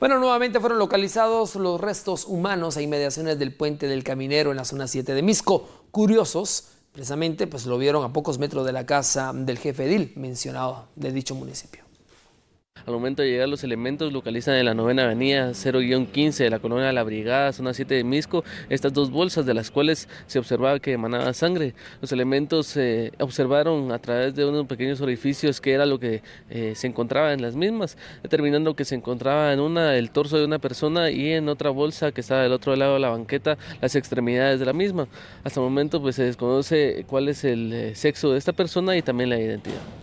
Bueno, nuevamente fueron localizados los restos humanos a inmediaciones del puente del Caminero en la zona 7 de Misco. Curiosos, precisamente, pues lo vieron a pocos metros de la casa del jefe Edil mencionado de dicho municipio. Al momento de llegar los elementos localizan en la novena avenida 0-15 de la colonia la Brigada, zona 7 de Misco, estas dos bolsas de las cuales se observaba que emanaba sangre. Los elementos se eh, observaron a través de unos pequeños orificios que era lo que eh, se encontraba en las mismas, determinando que se encontraba en una el torso de una persona y en otra bolsa que estaba del otro lado de la banqueta las extremidades de la misma. Hasta el momento pues se desconoce cuál es el eh, sexo de esta persona y también la identidad.